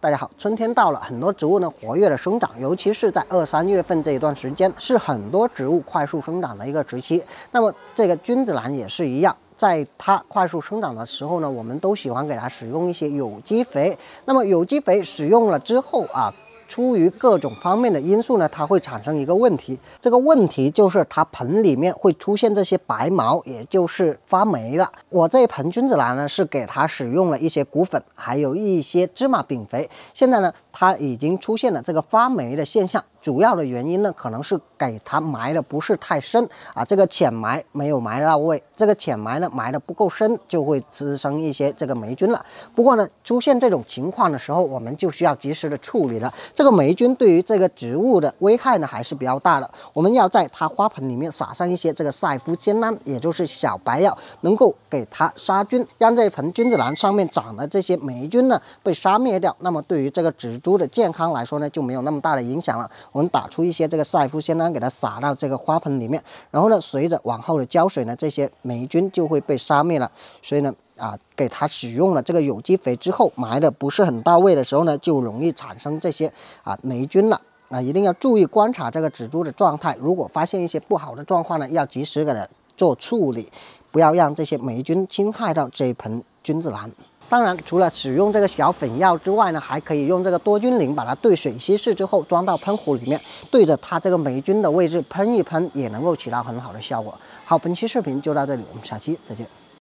大家好，春天到了，很多植物呢活跃的生长，尤其是在二三月份这一段时间，是很多植物快速生长的一个时期。那么这个君子兰也是一样，在它快速生长的时候呢，我们都喜欢给它使用一些有机肥。那么有机肥使用了之后啊。出于各种方面的因素呢，它会产生一个问题，这个问题就是它盆里面会出现这些白毛，也就是发霉了。我这一盆君子兰呢，是给它使用了一些骨粉，还有一些芝麻饼肥，现在呢，它已经出现了这个发霉的现象。主要的原因呢，可能是给它埋的不是太深啊，这个浅埋没有埋到位，这个浅埋呢埋的不够深，就会滋生一些这个霉菌了。不过呢，出现这种情况的时候，我们就需要及时的处理了。这个霉菌对于这个植物的危害呢，还是比较大的。我们要在它花盆里面撒上一些这个赛夫仙胺，也就是小白药，能够给它杀菌，让这盆君子兰上面长的这些霉菌呢被杀灭掉。那么对于这个植株的健康来说呢，就没有那么大的影响了。我们打出一些这个赛夫仙丹，给它撒到这个花盆里面，然后呢，随着往后的浇水呢，这些霉菌就会被杀灭了。所以呢，啊，给它使用了这个有机肥之后，埋的不是很到位的时候呢，就容易产生这些啊霉菌了。啊，一定要注意观察这个植株的状态，如果发现一些不好的状况呢，要及时给它做处理，不要让这些霉菌侵害到这盆君子兰。当然，除了使用这个小粉药之外呢，还可以用这个多菌灵，把它兑水稀释之后装到喷壶里面，对着它这个霉菌的位置喷一喷，也能够起到很好的效果。好，本期视频就到这里，我们下期再见。